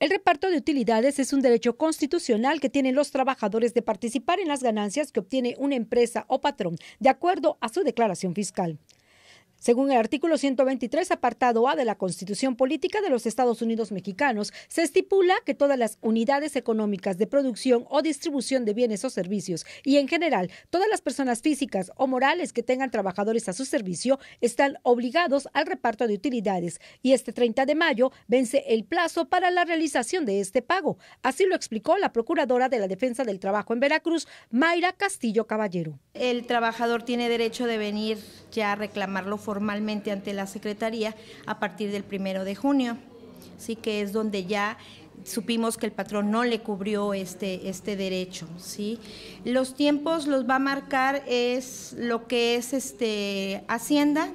El reparto de utilidades es un derecho constitucional que tienen los trabajadores de participar en las ganancias que obtiene una empresa o patrón, de acuerdo a su declaración fiscal. Según el artículo 123, apartado A de la Constitución Política de los Estados Unidos Mexicanos, se estipula que todas las unidades económicas de producción o distribución de bienes o servicios y en general todas las personas físicas o morales que tengan trabajadores a su servicio están obligados al reparto de utilidades y este 30 de mayo vence el plazo para la realización de este pago. Así lo explicó la Procuradora de la Defensa del Trabajo en Veracruz, Mayra Castillo Caballero. El trabajador tiene derecho de venir ya reclamarlo formalmente ante la Secretaría a partir del primero de junio. Así que es donde ya supimos que el patrón no le cubrió este, este derecho. ¿sí? Los tiempos los va a marcar es lo que es este Hacienda,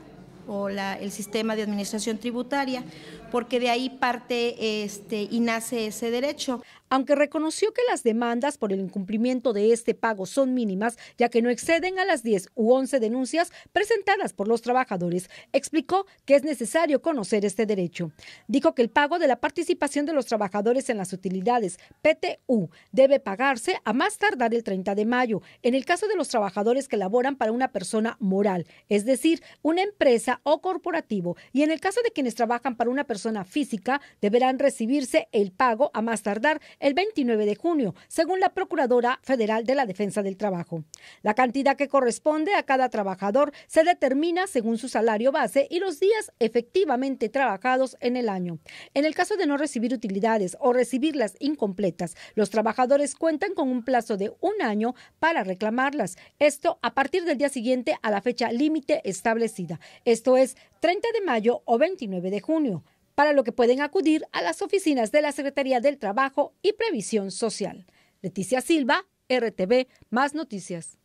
o el sistema de administración tributaria, porque de ahí parte este, y nace ese derecho. Aunque reconoció que las demandas por el incumplimiento de este pago son mínimas, ya que no exceden a las 10 u 11 denuncias presentadas por los trabajadores, explicó que es necesario conocer este derecho. Dijo que el pago de la participación de los trabajadores en las utilidades PTU debe pagarse a más tardar el 30 de mayo, en el caso de los trabajadores que laboran para una persona moral, es decir, una empresa o corporativo y en el caso de quienes trabajan para una persona física deberán recibirse el pago a más tardar el 29 de junio, según la Procuradora Federal de la Defensa del Trabajo. La cantidad que corresponde a cada trabajador se determina según su salario base y los días efectivamente trabajados en el año. En el caso de no recibir utilidades o recibirlas incompletas, los trabajadores cuentan con un plazo de un año para reclamarlas. Esto a partir del día siguiente a la fecha límite establecida esto es 30 de mayo o 29 de junio, para lo que pueden acudir a las oficinas de la Secretaría del Trabajo y Previsión Social. Leticia Silva, RTV, más noticias.